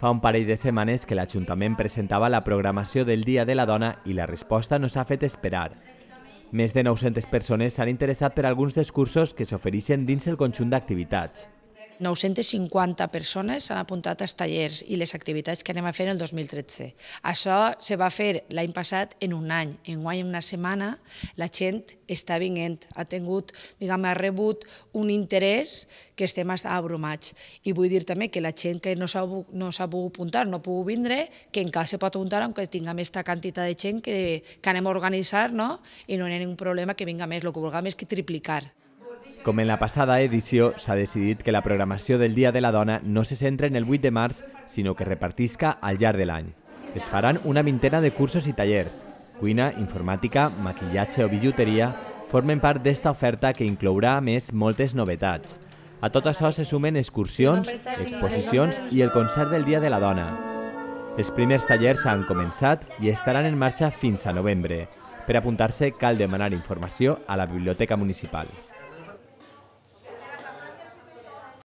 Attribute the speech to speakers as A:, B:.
A: Fa un parell de setmanes que l'Ajuntament presentava la programació del Dia de la Dona i la resposta no s'ha fet esperar. Més de 900 persones s'han interessat per alguns dels cursos que s'ofereixen dins el conjunt d'activitats.
B: 950 persones s'han apuntat als tallers i les activitats que anem a fer el 2013. Això se va fer l'any passat en un any. En guany una setmana la gent està vinguent, ha tingut, diguem, ha rebut un interès que estem abrumats. I vull dir també que la gent que no s'ha no pogut apuntar, no ha pogut vindre, que encara se pot apuntar aunque tinguem aquesta quantitat de gent que, que anem a organitzar no? i no hi ha ningú problema que vinga més, el que vulguem és que triplicar.
A: Com en la passada edició, s'ha decidit que la programació del Dia de la Dona no se centra en el 8 de març, sinó que repartisca al llarg de l'any. Es faran una vintena de cursos i tallers. Cuina, informàtica, maquillatge o bijuteria formen part d'esta oferta que inclourà, a més, moltes novetats. A tot això se sumen excursions, exposicions i el concert del Dia de la Dona. Els primers tallers han començat i estaran en marxa fins a novembre. Per apuntar-se cal demanar informació a la Biblioteca Municipal.